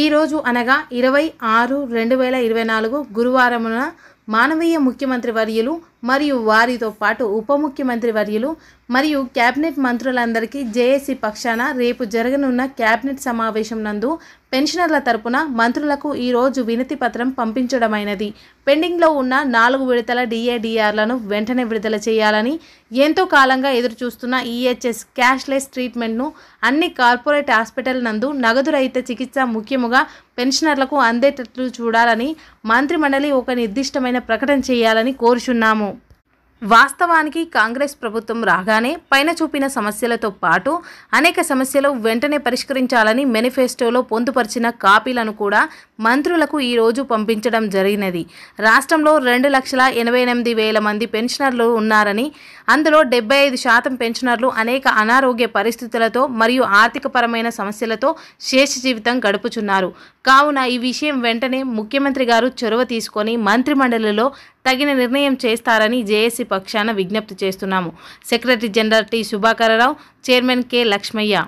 ఈరోజు అనగా ఇరవై ఆరు రెండు వేల ఇరవై నాలుగు గురువారమున మానవీయ ముఖ్యమంత్రి వర్యులు మరియు వారితో పాటు ఉప ముఖ్యమంత్రి వర్యులు మరియు కేబినెట్ మంత్రులందరికీ జేఏసీ పక్షాన రేపు జరగనున్న కేబినెట్ సమావేశం నందు పెన్షనర్ల తరపున మంత్రులకు ఈరోజు వినతి పత్రం పంపించడమైనది పెండింగ్లో ఉన్న నాలుగు విడతల డిఏడిఆర్లను వెంటనే విడుదల చేయాలని ఎంతో కాలంగా ఎదురుచూస్తున్న ఈహెచ్ఎస్ క్యాష్లెస్ ట్రీట్మెంట్ను అన్ని కార్పొరేట్ హాస్పిటల్ నందు నగదు రహిత చికిత్స ముఖ్యముగా పెన్షనర్లకు అందేటట్లు చూడాలని మంత్రిమండలి ఒక నిర్దిష్టమైన ప్రకటన చేయాలని కోరుచున్నాము వాస్తవానికి కాంగ్రెస్ ప్రభుత్వం రాగానే పైన చూపిన సమస్యలతో పాటు అనేక సమస్యలు వెంటనే పరిష్కరించాలని మేనిఫెస్టోలో పొందుపరిచిన కాపీలను కూడా మంత్రులకు ఈరోజు పంపించడం జరిగినది రాష్ట్రంలో రెండు లక్షల ఎనభై ఎనిమిది వేల మంది పెన్షనర్లు ఉన్నారని అందులో డెబ్బై ఐదు శాతం పెన్షనర్లు అనేక అనారోగ్య పరిస్థితులతో మరియు ఆర్థికపరమైన సమస్యలతో శేష జీవితం గడుపుచున్నారు కావున ఈ విషయం వెంటనే ముఖ్యమంత్రి గారు చొరవ తీసుకొని మంత్రిమండలిలో తగిన నిర్ణయం చేస్తారని జేఏసీ పక్షాన విజ్ఞప్తి చేస్తున్నాము secretary general T Subhakararao chairman K Lakshmaiah